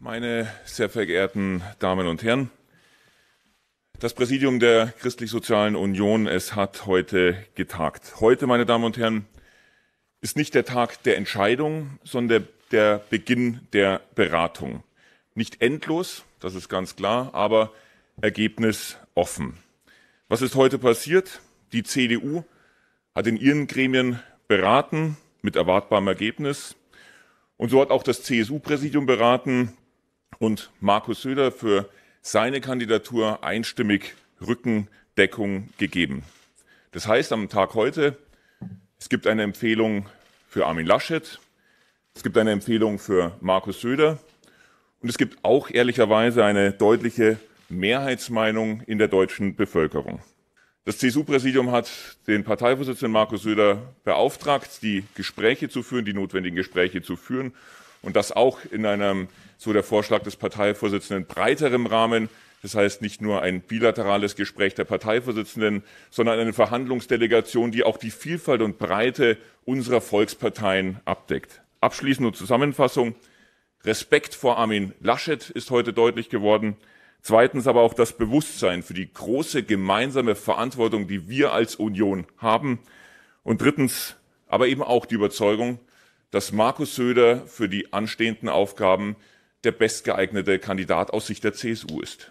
Meine sehr verehrten Damen und Herren, das Präsidium der Christlich-Sozialen Union, es hat heute getagt. Heute, meine Damen und Herren, ist nicht der Tag der Entscheidung, sondern der Beginn der Beratung. Nicht endlos, das ist ganz klar, aber Ergebnis offen. Was ist heute passiert? Die CDU hat in ihren Gremien beraten mit erwartbarem Ergebnis. Und so hat auch das CSU-Präsidium beraten und Markus Söder für seine Kandidatur einstimmig Rückendeckung gegeben. Das heißt am Tag heute, es gibt eine Empfehlung für Armin Laschet, es gibt eine Empfehlung für Markus Söder und es gibt auch ehrlicherweise eine deutliche Mehrheitsmeinung in der deutschen Bevölkerung. Das CSU-Präsidium hat den Parteivorsitzenden Markus Söder beauftragt, die Gespräche zu führen, die notwendigen Gespräche zu führen und das auch in einem, so der Vorschlag des Parteivorsitzenden, breiterem Rahmen. Das heißt nicht nur ein bilaterales Gespräch der Parteivorsitzenden, sondern eine Verhandlungsdelegation, die auch die Vielfalt und Breite unserer Volksparteien abdeckt. Abschließende Zusammenfassung. Respekt vor Armin Laschet ist heute deutlich geworden. Zweitens aber auch das Bewusstsein für die große gemeinsame Verantwortung, die wir als Union haben. Und drittens aber eben auch die Überzeugung, dass Markus Söder für die anstehenden Aufgaben der bestgeeignete Kandidat aus Sicht der CSU ist.